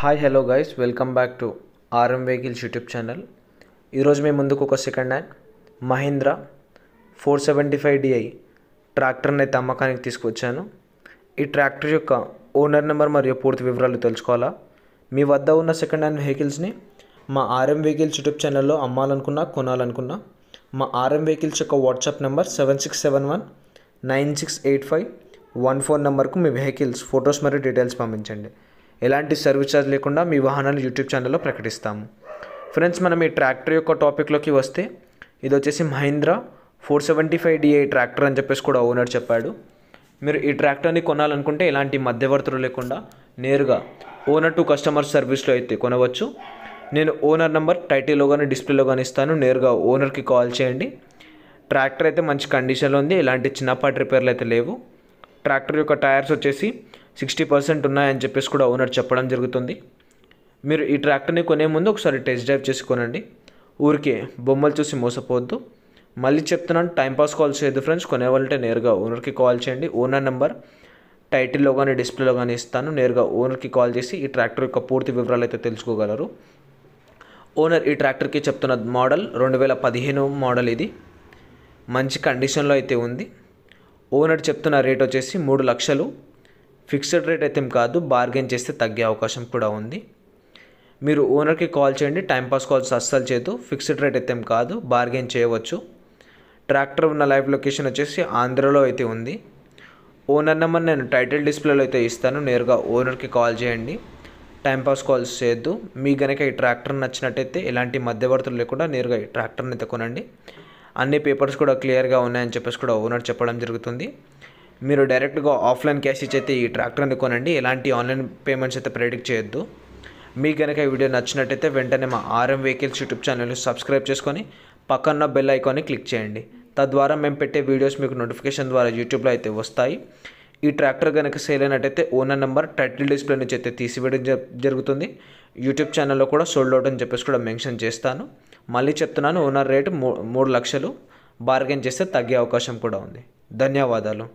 hi hello guys welcome back to RM vehicles YouTube channel ఈరోజు మేము ముందుకు ఒక second hand Mahindra four seventy five DI ట్రాక్టర్ని అయితే అమ్మకానికి తీసుకొచ్చాను ఈ ట్రాక్టర్ యొక్క ఓనర్ నెంబర్ మరియు పూర్తి వివరాలు తెలుసుకోవాలా మీ వద్ద ఉన్న సెకండ్ హ్యాండ్ వెహికల్స్ని మా ఆర్ఎం వెహికల్స్ యూట్యూబ్ ఛానల్లో అమ్మాలనుకున్నా కొనాలనుకున్నా మా ఆర్ఎం వెహికల్స్ యొక్క WhatsApp number seven six seven one nine six eight five one four నెంబర్కు మీ వెహికల్స్ ఫొటోస్ మరియు డీటెయిల్స్ పంపించండి ఎలాంటి సర్వీస్ ఛార్జ్ లేకుండా మీ వాహనాన్ని యూట్యూబ్ ఛానల్లో ప్రకటిస్తాము ఫ్రెండ్స్ మనం ఈ ట్రాక్టర్ యొక్క టాపిక్లోకి వస్తే ఇది వచ్చేసి Mahindra four seventy five DI tractor అని చెప్పేసి కూడా ఓనర్ చెప్పాడు మీరు ఈ ట్రాక్టర్ని కొనాలనుకుంటే ఎలాంటి మధ్యవర్తులు లేకుండా నేరుగా ఓనర్ టు కస్టమర్ సర్వీస్లో అయితే కొనవచ్చు నేను ఓనర్ నెంబర్ టైటిల్లో కానీ డిస్ప్లేలో కానీ ఇస్తాను నేరుగా ఓనర్కి కాల్ చేయండి ట్రాక్టర్ అయితే మంచి కండిషన్లో ఉంది ఎలాంటి చిన్నపాటి రిపేర్లు అయితే లేవు ట్రాక్టర్ యొక్క టైర్స్ వచ్చేసి సిక్స్టీ పర్సెంట్ ఉన్నాయని చెప్పేసి కూడా ఓనర్ చెప్పడం జరుగుతుంది మీరు ఈ ట్రాక్టర్ని కొనే ముందు ఒకసారి టెస్ట్ డ్రైవ్ చేసి కొనండి ఊరికే బొమ్మలు చూసి మోసపోవద్దు మళ్ళీ చెప్తున్నాను టైంపాస్ కాల్ చేయదు ఫ్రెండ్స్ కొనేవాళ్ళంటే నేరుగా ఓనర్కి కాల్ చేయండి ఓనర్ నెంబర్ టైటిల్లో కానీ డిస్ప్లేలో కానీ ఇస్తాను నేరుగా ఓనర్కి కాల్ చేసి ఈ ట్రాక్టర్ యొక్క పూర్తి వివరాలు అయితే తెలుసుకోగలరు ఓనర్ ఈ ట్రాక్టర్కి చెప్తున్న మోడల్ రెండు వేల పదిహేను మోడల్ ఇది మంచి కండిషన్లో అయితే ఉంది ఓనర్ చెప్తున్న రేట్ వచ్చేసి మూడు లక్షలు ఫిక్స్డ్ రేట్ అయితే కాదు బార్గెన్ చేస్తే తగ్గే అవకాశం కూడా ఉంది మీరు ఓనర్కి కాల్ చేయండి టైంపాస్ కాల్స్ అస్సలు చేయదు ఫిక్స్డ్ రేట్ అయితే కాదు బార్గెన్ చేయవచ్చు ట్రాక్టర్ ఉన్న లైవ్ లొకేషన్ వచ్చేసి ఆంధ్రలో అయితే ఉంది ఓనర్ నెంబర్ నేను టైటిల్ డిస్ప్లేలో అయితే ఇస్తాను నేరుగా ఓనర్కి కాల్ చేయండి టైంపాస్ కాల్స్ చేయొద్దు మీ కనుక ఈ ట్రాక్టర్ నచ్చినట్టయితే ఎలాంటి మధ్యవర్తులు లేకుండా నేరుగా ఈ ట్రాక్టర్ని అయితే కొనండి అన్ని పేపర్స్ కూడా క్లియర్గా ఉన్నాయని చెప్పేసి కూడా ఓనర్ చెప్పడం జరుగుతుంది మీరు డైరెక్ట్గా ఆఫ్లైన్ క్యాష్ ఇచ్చైతే ఈ ట్రాక్టర్ని కొనండి ఎలాంటి ఆన్లైన్ పేమెంట్స్ అయితే ప్రెడిక్ట్ చేయొద్దు మీకు కనుక ఈ వీడియో నచ్చినట్టయితే వెంటనే మా RM vehicles YouTube channel subscribe చేసుకొని పక్కన బెల్ ఐకాన్ని క్లిక్ చేయండి తద్వారా మేము పెట్టే వీడియోస్ మీకు నోటిఫికేషన్ ద్వారా యూట్యూబ్లో అయితే వస్తాయి ఈ ట్రాక్టర్ కనుక సేల్ అయినట్టయితే ఓనర్ నెంబర్ టైటిల్ డిస్ప్లే నుంచి అయితే తీసివేయడం జరుగుతుంది యూట్యూబ్ ఛానల్లో కూడా సోల్డ్ అవుట్ అని చెప్పేసి కూడా మెన్షన్ చేస్తాను మళ్ళీ చెప్తున్నాను ఓనర్ రేటు మూడు లక్షలు బార్గెన్ చేస్తే తగ్గే అవకాశం కూడా ఉంది ధన్యవాదాలు